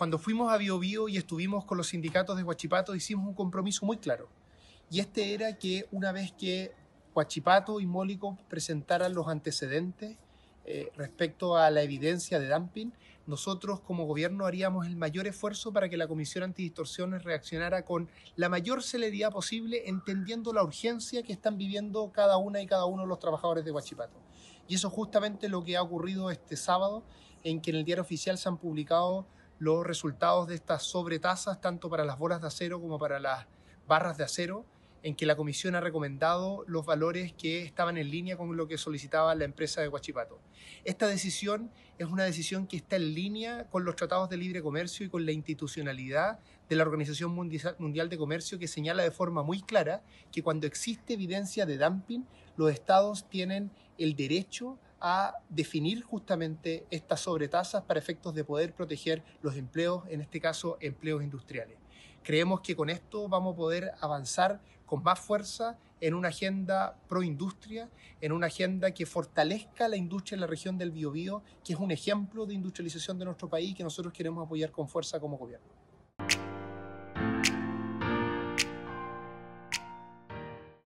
Cuando fuimos a Biobío y estuvimos con los sindicatos de Huachipato, hicimos un compromiso muy claro. Y este era que una vez que Huachipato y Mólico presentaran los antecedentes eh, respecto a la evidencia de dumping, nosotros como gobierno haríamos el mayor esfuerzo para que la Comisión Antidistorsiones reaccionara con la mayor celeridad posible, entendiendo la urgencia que están viviendo cada una y cada uno de los trabajadores de Huachipato. Y eso es justamente lo que ha ocurrido este sábado, en que en el diario oficial se han publicado los resultados de estas sobretasas, tanto para las bolas de acero como para las barras de acero, en que la comisión ha recomendado los valores que estaban en línea con lo que solicitaba la empresa de Huachipato. Esta decisión es una decisión que está en línea con los tratados de libre comercio y con la institucionalidad de la Organización Mundial de Comercio que señala de forma muy clara que cuando existe evidencia de dumping, los estados tienen el derecho a definir justamente estas sobretasas para efectos de poder proteger los empleos, en este caso empleos industriales. Creemos que con esto vamos a poder avanzar con más fuerza en una agenda pro industria, en una agenda que fortalezca la industria en la región del Biobío, que es un ejemplo de industrialización de nuestro país que nosotros queremos apoyar con fuerza como gobierno.